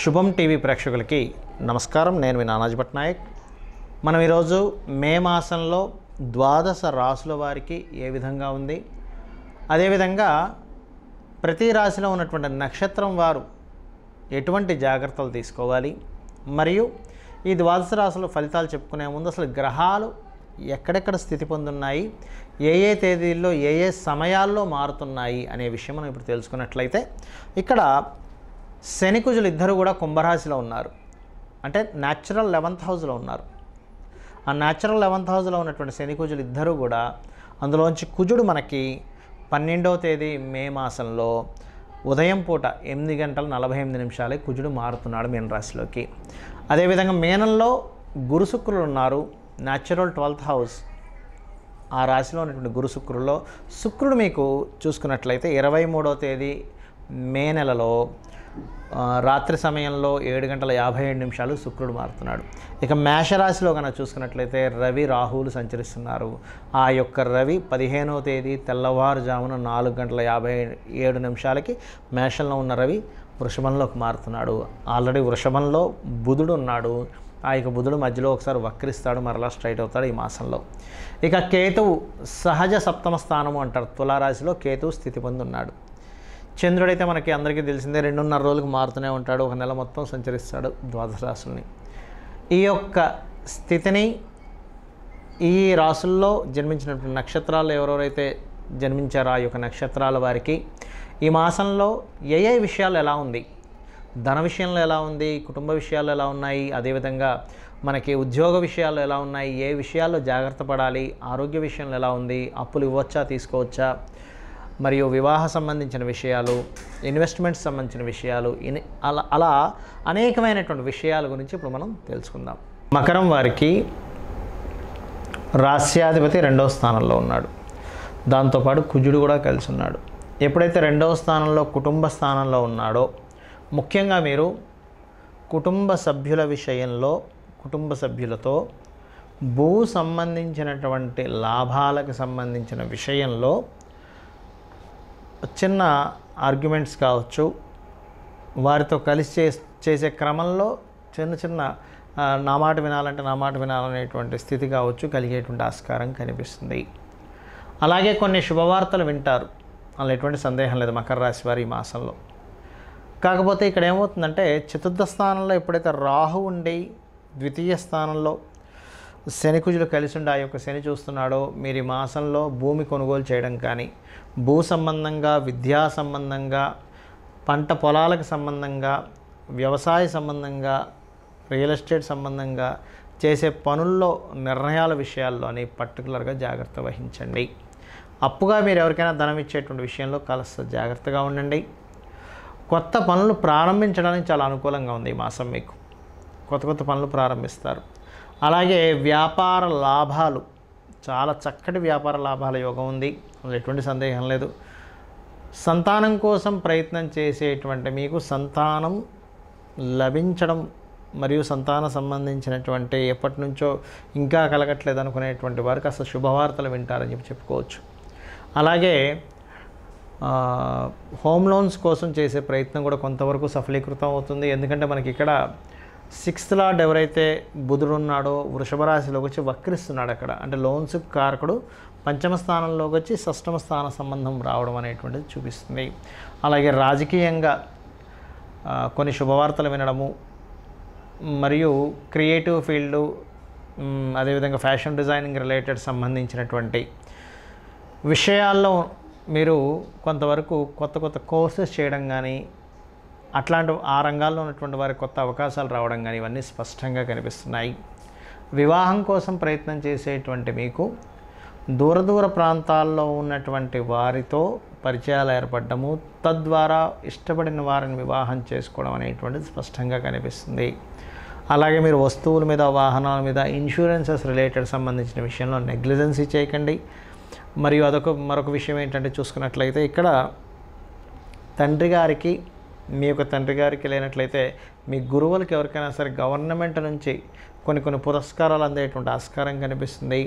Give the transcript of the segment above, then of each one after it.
శుభం టీవీ ప్రేక్షకులకి నమస్కారం నేను మీ నానాజ్ పట్నాయక్ మనం ఈరోజు మే మాసంలో ద్వాదశ రాసుల వారికి ఏ విధంగా ఉంది అదేవిధంగా ప్రతి రాశిలో ఉన్నటువంటి నక్షత్రం వారు ఎటువంటి జాగ్రత్తలు తీసుకోవాలి మరియు ఈ ద్వాదశ రాశుల ఫలితాలు చెప్పుకునే ముందు అసలు గ్రహాలు ఎక్కడెక్కడ స్థితి పొందున్నాయి ఏ ఏ తేదీల్లో ఏ ఏ సమయాల్లో మారుతున్నాయి అనే విషయం మనం ఇప్పుడు తెలుసుకున్నట్లయితే ఇక్కడ శనికుజులు ఇద్దరు కూడా కుంభరాశిలో ఉన్నారు అంటే న్యాచురల్ లెవెంత్ హౌస్లో ఉన్నారు ఆ న్యాచురల్ లెవెంత్ హౌస్లో ఉన్నటువంటి శనికుజులు ఇద్దరు కూడా అందులోంచి కుజుడు మనకి పన్నెండవ తేదీ మే మాసంలో ఉదయం పూట ఎనిమిది గంటల నలభై ఎనిమిది నిమిషాలే కుజుడు మారుతున్నాడు మీనరాశిలోకి అదేవిధంగా మీనంలో గురుశుక్రులు ఉన్నారు న్యాచురల్ ట్వెల్త్ హౌస్ ఆ రాశిలో ఉన్నటువంటి గురుశుక్రుల్లో శుక్రుడు మీకు చూసుకున్నట్లయితే ఇరవై మూడవ తేదీ మే నెలలో రాత్రి సమయంలో ఏడు గంటల యాభై ఏడు నిమిషాలు శుక్రుడు మారుతున్నాడు ఇక మేషరాశిలో కనుక చూసుకున్నట్లయితే రవి రాహువులు సంచరిస్తున్నారు ఆ యొక్క రవి పదిహేనవ తేదీ తెల్లవారుజామున నాలుగు గంటల యాభై ఏడు నిమిషాలకి మేషంలో ఉన్న రవి వృషభంలోకి మారుతున్నాడు ఆల్రెడీ వృషభంలో బుధుడు ఉన్నాడు ఆ యొక్క బుధుడు మధ్యలో ఒకసారి వక్రిస్తాడు మరలా స్ట్రైట్ అవుతాడు ఈ మాసంలో ఇక కేతువు సహజ సప్తమ స్థానము అంటారు తులారాశిలో కేతువు స్థితి పొంది ఉన్నాడు చంద్రుడైతే మనకి అందరికీ తెలిసిందే రెండున్నర రోజులకు మారుతూనే ఉంటాడు ఒక నెల మొత్తం సంచరిస్తాడు ద్వాదశ రాసుల్ని ఈ యొక్క స్థితిని ఈ రాసుల్లో జన్మించినటువంటి నక్షత్రాలు ఎవరెవరైతే జన్మించారో ఆ యొక్క నక్షత్రాల వారికి ఈ మాసంలో ఏ ఏ విషయాలు ఎలా ఉంది ధన విషయంలో ఎలా ఉంది కుటుంబ విషయాలు ఎలా ఉన్నాయి అదేవిధంగా మనకి ఉద్యోగ విషయాలు ఎలా ఉన్నాయి ఏ విషయాల్లో జాగ్రత్త పడాలి ఆరోగ్య విషయంలో ఎలా ఉంది అప్పులు ఇవ్వచ్చా తీసుకోవచ్చా మరియు వివాహ సంబంధించిన విషయాలు ఇన్వెస్ట్మెంట్స్ సంబంధించిన విషయాలు అలా అలా అనేకమైనటువంటి విషయాల గురించి ఇప్పుడు మనం తెలుసుకుందాం మకరం వారికి రాస్యాధిపతి రెండవ స్థానంలో ఉన్నాడు దాంతోపాటు కుజుడు కూడా కలిసి ఉన్నాడు ఎప్పుడైతే రెండవ స్థానంలో కుటుంబ స్థానంలో ఉన్నాడో ముఖ్యంగా మీరు కుటుంబ సభ్యుల విషయంలో కుటుంబ సభ్యులతో భూ సంబంధించినటువంటి లాభాలకు సంబంధించిన విషయంలో చిన్న ఆర్గ్యుమెంట్స్ కావచ్చు వారితో కలిసి చే చేసే క్రమంలో చిన్న చిన్న నా మాట వినాలంటే నా మాట వినాలనేటువంటి స్థితి కావచ్చు కలిగేటువంటి ఆస్కారం కనిపిస్తుంది అలాగే కొన్ని శుభవార్తలు వింటారు అలా ఎటువంటి సందేహం లేదు మకర రాశి వారి ఈ మాసంలో కాకపోతే ఇక్కడ ఏమవుతుందంటే చతుర్థ స్థానంలో ఎప్పుడైతే రాహు ఉండి ద్వితీయ స్థానంలో శనికుజులు కలిసి ఉండి ఆ యొక్క శని చూస్తున్నాడో మీరు ఈ మాసంలో భూమి కొనుగోలు చేయడం కానీ భూ సంబంధంగా విద్యా సంబంధంగా పంట పొలాలకు సంబంధంగా వ్యవసాయ సంబంధంగా రియల్ ఎస్టేట్ సంబంధంగా చేసే పనుల్లో నిర్ణయాల విషయాల్లోని పర్టికులర్గా జాగ్రత్త వహించండి అప్పుగా మీరు ఎవరికైనా ధనం ఇచ్చేటువంటి విషయంలో కలస జాగ్రత్తగా ఉండండి కొత్త పనులు ప్రారంభించడానికి చాలా అనుకూలంగా ఉంది ఈ మాసం మీకు కొత్త కొత్త పనులు ప్రారంభిస్తారు అలాగే వ్యాపార లాభాలు చాలా చక్కటి వ్యాపార లాభాల యోగం ఉంది అందులో ఎటువంటి సందేహం లేదు సంతానం కోసం ప్రయత్నం చేసేటువంటి మీకు సంతానం లభించడం మరియు సంతాన సంబంధించినటువంటి ఎప్పటి నుంచో ఇంకా కలగట్లేదు అనుకునేటువంటి వారికి అసలు శుభవార్తలు వింటారని చెప్పి చెప్పుకోవచ్చు అలాగే హోమ్ లోన్స్ కోసం చేసే ప్రయత్నం కూడా కొంతవరకు సఫలీకృతం అవుతుంది ఎందుకంటే మనకి ఇక్కడ సిక్స్త్ లార్డ్ ఎవరైతే బుధుడు ఉన్నాడో వృషభ రాశిలోకి వచ్చి వక్రిస్తున్నాడు అక్కడ అంటే లోన్స్ కారకుడు పంచమ స్థానంలోకి వచ్చి షష్టమ స్థాన సంబంధం రావడం అనేటువంటిది చూపిస్తుంది అలాగే రాజకీయంగా కొన్ని శుభవార్తలు వినడము మరియు క్రియేటివ్ ఫీల్డ్ అదేవిధంగా ఫ్యాషన్ డిజైనింగ్ రిలేటెడ్ సంబంధించినటువంటి విషయాల్లో మీరు కొంతవరకు కొత్త కొత్త కోర్సెస్ చేయడం కానీ అట్లాంటి ఆ రంగాల్లో ఉన్నటువంటి వారికి కొత్త అవకాశాలు రావడం కానీ ఇవన్నీ స్పష్టంగా కనిపిస్తున్నాయి వివాహం కోసం ప్రయత్నం చేసేటువంటి మీకు దూరదూర ప్రాంతాల్లో ఉన్నటువంటి వారితో పరిచయాలు ఏర్పడము తద్వారా ఇష్టపడిన వారిని వివాహం చేసుకోవడం అనేటువంటిది స్పష్టంగా కనిపిస్తుంది అలాగే మీరు వస్తువుల మీద వాహనాల మీద ఇన్సూరెన్సెస్ రిలేటెడ్ సంబంధించిన విషయంలో నెగ్లిజెన్సీ చేయకండి మరియు అదొక మరొక విషయం ఏంటంటే చూసుకున్నట్లయితే ఇక్కడ తండ్రి గారికి మీ యొక్క తండ్రి గారికి లేనట్లయితే మీ గురువులకి ఎవరికైనా సరే గవర్నమెంట్ నుంచి కొన్ని కొన్ని పురస్కారాలు అందేటువంటి ఆస్కారం కనిపిస్తుంది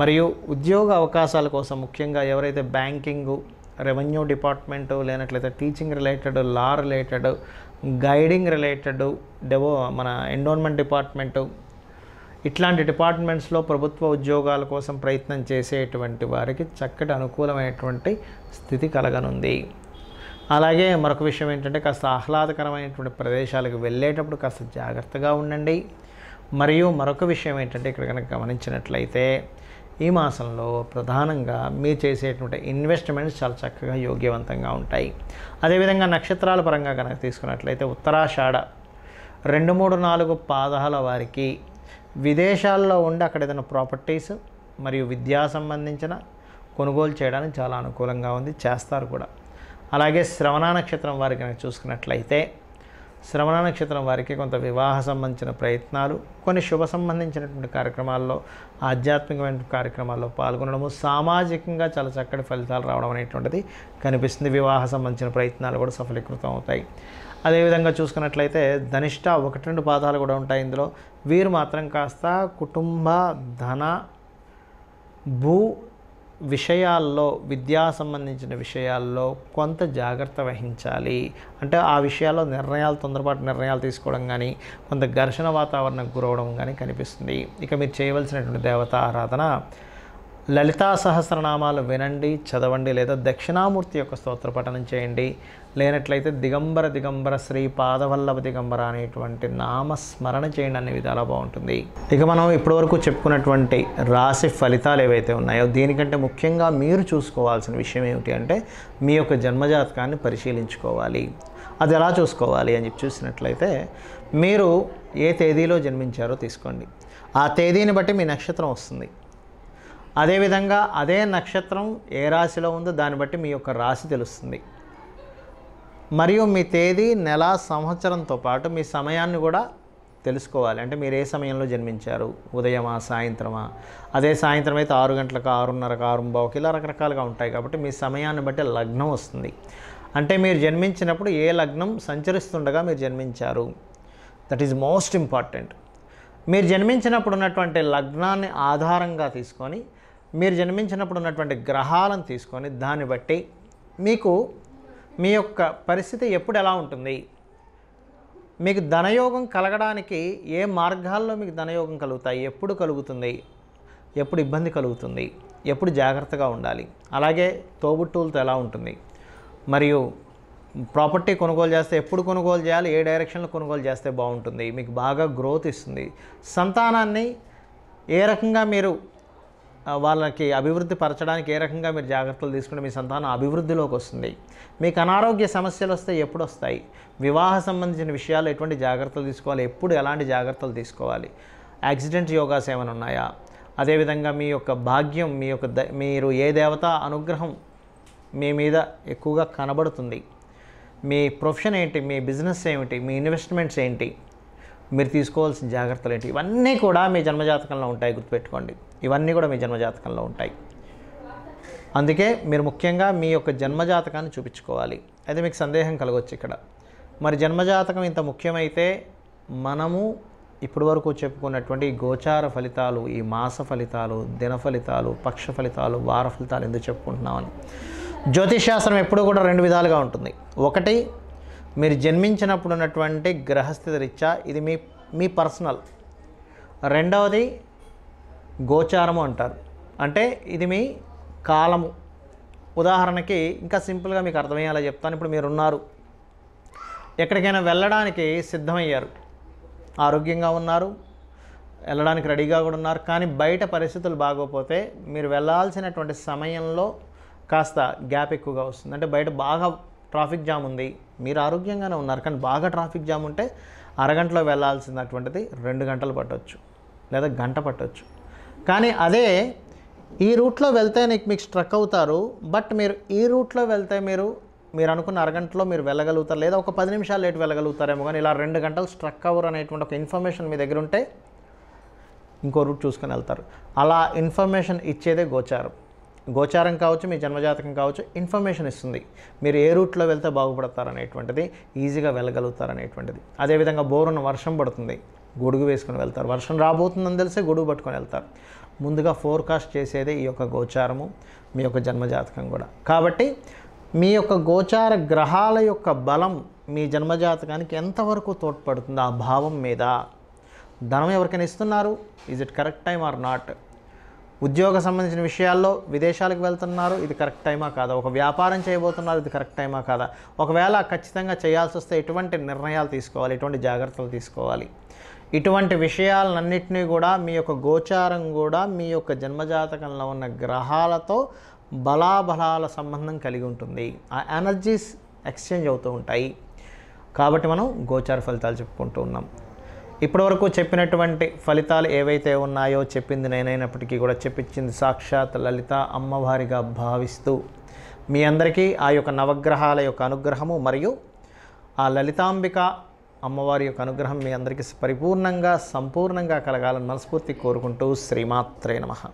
మరియు ఉద్యోగ అవకాశాల కోసం ముఖ్యంగా ఎవరైతే బ్యాంకింగు రెవెన్యూ డిపార్ట్మెంటు లేనట్లయితే teaching related law related guiding related డెవో మన ఎండోన్మెంట్ డిపార్ట్మెంటు ఇట్లాంటి డిపార్ట్మెంట్స్లో ప్రభుత్వ ఉద్యోగాల కోసం ప్రయత్నం చేసేటువంటి వారికి చక్కటి అనుకూలమైనటువంటి స్థితి కలగనుంది అలాగే మరొక విషయం ఏంటంటే కాస్త ఆహ్లాదకరమైనటువంటి ప్రదేశాలకు వెళ్ళేటప్పుడు కాస్త జాగ్రత్తగా ఉండండి మరియు మరొక విషయం ఏంటంటే ఇక్కడ కనుక గమనించినట్లయితే ఈ మాసంలో ప్రధానంగా మీరు చేసేటువంటి ఇన్వెస్ట్మెంట్స్ చాలా చక్కగా యోగ్యవంతంగా ఉంటాయి అదేవిధంగా నక్షత్రాల పరంగా కనుక తీసుకున్నట్లయితే ఉత్తరాషాఢ రెండు మూడు నాలుగు పాదాల వారికి విదేశాల్లో ఉండి అక్కడ ఏదైనా ప్రాపర్టీస్ మరియు విద్యా సంబంధించిన కొనుగోలు చేయడానికి చాలా అనుకూలంగా ఉంది చేస్తారు కూడా అలాగే శ్రవణ నక్షత్రం వారికి కనుక చూసుకున్నట్లయితే శ్రవణ నక్షత్రం వారికి కొంత వివాహ సంబంధించిన ప్రయత్నాలు కొన్ని శుభ సంబంధించినటువంటి కార్యక్రమాల్లో ఆధ్యాత్మికమైన కార్యక్రమాల్లో పాల్గొనడము సామాజికంగా చాలా చక్కటి ఫలితాలు రావడం అనేటువంటిది కనిపిస్తుంది వివాహ సంబంధించిన ప్రయత్నాలు కూడా సఫలీకృతం అవుతాయి అదేవిధంగా చూసుకున్నట్లయితే ధనిష్ట ఒకటి రెండు పాదాలు కూడా ఉంటాయి ఇందులో వీరు మాత్రం కాస్త కుటుంబ ధన భూ విషయాల్లో విద్యా సంబంధించిన విషయాల్లో కొంత జాగ్రత్త వహించాలి అంటే ఆ విషయాల్లో నిర్ణయాలు తొందరపాటు నిర్ణయాలు తీసుకోవడం కానీ కొంత ఘర్షణ వాతావరణం గురవడం కానీ కనిపిస్తుంది ఇక మీరు చేయవలసినటువంటి దేవత ఆరాధన లలితా సహస్రనామాలు వినండి చదవండి లేదా దక్షిణామూర్తి యొక్క స్తోత్ర పఠనం చేయండి లేనట్లయితే దిగంబర దిగంబర శ్రీ పాదవల్లభ దిగంబర అనేటువంటి నామస్మరణ చేయండి అనే విధాలా బాగుంటుంది ఇక మనం ఇప్పటివరకు చెప్పుకున్నటువంటి రాశి ఫలితాలు ఏవైతే ఉన్నాయో దీనికంటే ముఖ్యంగా మీరు చూసుకోవాల్సిన విషయం ఏమిటి అంటే మీ యొక్క జన్మజాతకాన్ని పరిశీలించుకోవాలి అది ఎలా చూసుకోవాలి అని చెప్పి చూసినట్లయితే మీరు ఏ తేదీలో జన్మించారో తీసుకోండి ఆ తేదీని బట్టి మీ నక్షత్రం వస్తుంది అదేవిధంగా అదే నక్షత్రం ఏ రాశిలో ఉందో దాన్ని బట్టి మీ యొక్క రాశి తెలుస్తుంది మరియు మీ తేదీ నెల సంవత్సరంతో పాటు మీ సమయాన్ని కూడా తెలుసుకోవాలి అంటే మీరు ఏ సమయంలో జన్మించారు ఉదయమా సాయంత్రమా అదే సాయంత్రం అయితే ఆరు గంటలకు ఆరున్నరకు ఆరుంబావుకి ఇలా రకరకాలుగా ఉంటాయి కాబట్టి మీ సమయాన్ని బట్టి లగ్నం వస్తుంది అంటే మీరు జన్మించినప్పుడు ఏ లగ్నం సంచరిస్తుండగా మీరు జన్మించారు దట్ ఈజ్ మోస్ట్ ఇంపార్టెంట్ మీరు జన్మించినప్పుడు ఉన్నటువంటి లగ్నాన్ని ఆధారంగా తీసుకొని మీరు జన్మించినప్పుడు ఉన్నటువంటి గ్రహాలను తీసుకొని దాన్ని బట్టి మీకు మీ యొక్క పరిస్థితి ఎప్పుడు ఎలా ఉంటుంది మీకు ధనయోగం కలగడానికి ఏ మార్గాల్లో మీకు ధనయోగం కలుగుతాయి ఎప్పుడు కలుగుతుంది ఎప్పుడు ఇబ్బంది కలుగుతుంది ఎప్పుడు జాగ్రత్తగా ఉండాలి అలాగే తోబుట్టువులతో ఎలా ఉంటుంది మరియు ప్రాపర్టీ కొనుగోలు చేస్తే ఎప్పుడు కొనుగోలు చేయాలి ఏ డైరెక్షన్లో కొనుగోలు చేస్తే బాగుంటుంది మీకు బాగా గ్రోత్ ఇస్తుంది సంతానాన్ని ఏ రకంగా మీరు వాళ్ళకి అభివృద్ధి పరచడానికి ఏ రకంగా మీరు జాగ్రత్తలు తీసుకుంటే మీ సంతానం అభివృద్ధిలోకి వస్తుంది మీకు అనారోగ్య సమస్యలు వస్తే ఎప్పుడు వస్తాయి వివాహ సంబంధించిన విషయాలు ఎటువంటి జాగ్రత్తలు తీసుకోవాలి ఎప్పుడు ఎలాంటి జాగ్రత్తలు తీసుకోవాలి యాక్సిడెంట్ యోగాస్ ఏమైనా ఉన్నాయా అదేవిధంగా మీ యొక్క భాగ్యం మీ యొక్క ద మీరు ఏ దేవత అనుగ్రహం మీ మీద ఎక్కువగా కనబడుతుంది మీ ప్రొఫెషన్ ఏంటి మీ బిజినెస్ ఏమిటి మీ ఇన్వెస్ట్మెంట్స్ ఏంటి మీరు తీసుకోవాల్సిన జాగ్రత్తలు ఏంటి ఇవన్నీ కూడా మీ జన్మజాతకంలో ఉంటాయి గుర్తుపెట్టుకోండి ఇవన్నీ కూడా మీ జన్మజాతకంలో ఉంటాయి అందుకే మీరు ముఖ్యంగా మీ యొక్క జన్మజాతకాన్ని చూపించుకోవాలి అయితే మీకు సందేహం కలగవచ్చు ఇక్కడ మరి జన్మజాతకం ఇంత ముఖ్యమైతే మనము ఇప్పటి వరకు చెప్పుకున్నటువంటి గోచార ఫలితాలు ఈ మాస ఫలితాలు దిన ఫలితాలు పక్ష ఫలితాలు వార ఫలితాలు ఎందుకు చెప్పుకుంటున్నామని జ్యోతిష్ శాస్త్రం ఎప్పుడూ కూడా రెండు విధాలుగా ఉంటుంది ఒకటి మీరు జన్మించినప్పుడు ఉన్నటువంటి గ్రహస్థితి రీత్యా ఇది మీ మీ పర్సనల్ రెండవది గోచారము అంటారు అంటే ఇది మీ కాలము ఉదాహరణకి ఇంకా సింపుల్గా మీకు అర్థమయ్యేలా చెప్తాను ఇప్పుడు మీరున్నారు ఎక్కడికైనా వెళ్ళడానికి సిద్ధమయ్యారు ఆరోగ్యంగా ఉన్నారు వెళ్ళడానికి రెడీగా కూడా ఉన్నారు కానీ బయట పరిస్థితులు బాగోపోతే మీరు వెళ్ళాల్సినటువంటి సమయంలో కాస్త గ్యాప్ ఎక్కువగా వస్తుంది అంటే బయట బాగా ట్రాఫిక్ జామ్ ఉంది మీరు ఆరోగ్యంగానే ఉన్నారు కానీ బాగా ట్రాఫిక్ జామ్ ఉంటే అరగంటలో వెళ్ళాల్సినటువంటిది రెండు గంటలు పట్టవచ్చు లేదా గంట పట్టవచ్చు కానీ అదే ఈ రూట్లో వెళ్తే నీకు మీకు స్ట్రక్ అవుతారు బట్ మీరు ఈ రూట్లో వెళ్తే మీరు మీరు అనుకున్న అరగంటలో మీరు వెళ్ళగలుగుతారు లేదా ఒక పది నిమిషాలు లేట్ వెళ్ళగలుగుతారేమో కానీ ఇలా రెండు గంటలు స్ట్రక్ అవ్వరు అనేటువంటి ఒక ఇన్ఫర్మేషన్ మీ దగ్గర ఉంటే ఇంకో రూట్ చూసుకొని వెళ్తారు అలా ఇన్ఫర్మేషన్ ఇచ్చేదే గోచారం గోచారం కావచ్చు మీ జన్మజాతకం కావచ్చు ఇన్ఫర్మేషన్ ఇస్తుంది మీరు ఏ రూట్లో వెళ్తే బాగుపడతారనేటువంటిది ఈజీగా వెళ్ళగలుగుతారనేటువంటిది అదేవిధంగా బోరున వర్షం పడుతుంది గొడుగు వేసుకుని వెళ్తారు వర్షం రాబోతుందని తెలిసే గొడుగు పట్టుకొని వెళ్తారు ముందుగా ఫోర్కాస్ట్ చేసేదే ఈ యొక్క గోచారము మీ యొక్క జన్మజాతకం కూడా కాబట్టి మీ యొక్క గోచార గ్రహాల యొక్క బలం మీ జన్మజాతకానికి ఎంతవరకు తోడ్పడుతుంది ఆ భావం మీద ధనం ఎవరికైనా ఇస్తున్నారు is it correct time or not ఉద్యోగ సంబంధించిన విషయాల్లో విదేశాలకు వెళ్తున్నారు ఇది కరెక్ట్ టైమా కాదా ఒక వ్యాపారం చేయబోతున్నారు ఇది కరెక్ట్ టైమా కాదా ఒకవేళ ఖచ్చితంగా చేయాల్సి వస్తే ఎటువంటి నిర్ణయాలు తీసుకోవాలి ఎటువంటి జాగ్రత్తలు తీసుకోవాలి ఇటువంటి విషయాలన్నింటినీ కూడా మీ యొక్క గోచారం కూడా మీ యొక్క జన్మజాతకంలో ఉన్న గ్రహాలతో బలాబలాల సంబంధం కలిగి ఉంటుంది ఆ ఎనర్జీస్ ఎక్స్చేంజ్ అవుతూ ఉంటాయి కాబట్టి మనం గోచార ఫలితాలు చెప్పుకుంటూ ఉన్నాం ఇప్పటివరకు చెప్పినటువంటి ఫలితాలు ఏవైతే ఉన్నాయో చెప్పింది నేనైనప్పటికీ కూడా చెప్పించింది సాక్షాత్ లలిత అమ్మవారిగా భావిస్తూ మీ అందరికీ ఆ యొక్క నవగ్రహాల యొక్క అనుగ్రహము మరియు ఆ లలితాంబిక అమ్మవారి యొక్క అనుగ్రహం మీ అందరికీ పరిపూర్ణంగా సంపూర్ణంగా కలగాలని మనస్ఫూర్తి కోరుకుంటూ శ్రీమాత్రే నమః